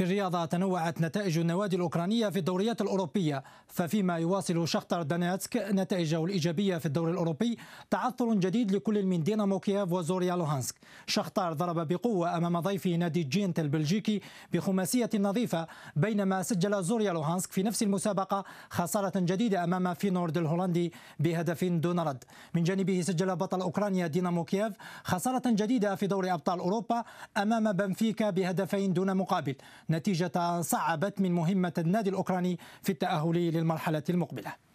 في الرياضة تنوعت نتائج النوادي الأوكرانية في الدوريات الأوروبية ففيما يواصل شختر دانيتسك نتائجه الإيجابية في الدوري الأوروبي تعثر جديد لكل من دينامو كييف وزوريا لوهانسك شختار ضرب بقوة أمام ضيفه نادي جينت البلجيكي بخماسية نظيفة بينما سجل زوريا لوهانسك في نفس المسابقة خسارة جديدة أمام فينورد الهولندي بهدف دون رد من جانبه سجل بطل أوكرانيا دينامو كييف خسارة جديدة في دوري أبطال أوروبا أمام بنفيكا بهدفين دون مقابل نتيجة صعبت من مهمة النادي الأوكراني في التأهل للمرحلة المقبلة